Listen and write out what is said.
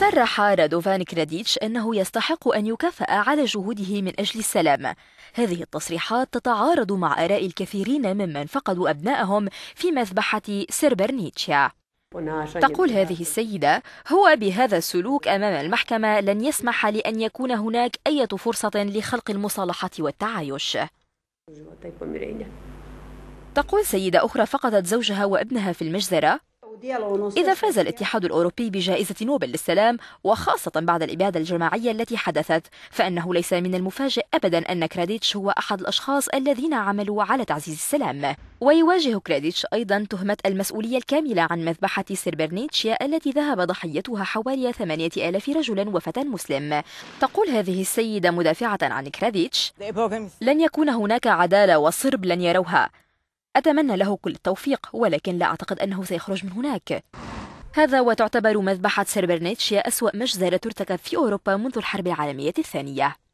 صرح رادوفان كراديتش أنه يستحق أن يكافأ على جهوده من أجل السلام هذه التصريحات تتعارض مع آراء الكثيرين ممن فقدوا أبنائهم في مذبحة سيربرنيتشيا تقول هذه السيدة هو بهذا السلوك أمام المحكمة لن يسمح لأن يكون هناك أي فرصة لخلق المصالحة والتعايش تقول سيدة أخرى فقدت زوجها وابنها في المجزرة إذا فاز الاتحاد الأوروبي بجائزة نوبل للسلام وخاصة بعد الإبادة الجماعية التي حدثت فإنه ليس من المفاجئ أبدا أن كراديتش هو أحد الأشخاص الذين عملوا على تعزيز السلام ويواجه كراديتش أيضا تهمة المسؤولية الكاملة عن مذبحة سيربرنيتشيا التي ذهب ضحيتها حوالي 8000 رجل وفتى مسلم تقول هذه السيدة مدافعة عن كراديتش لن يكون هناك عدالة وصرب لن يروها أتمنى له كل التوفيق ولكن لا أعتقد أنه سيخرج من هناك هذا وتعتبر مذبحة سيربرنيتش أسوأ مجزرة ترتكب في أوروبا منذ الحرب العالمية الثانية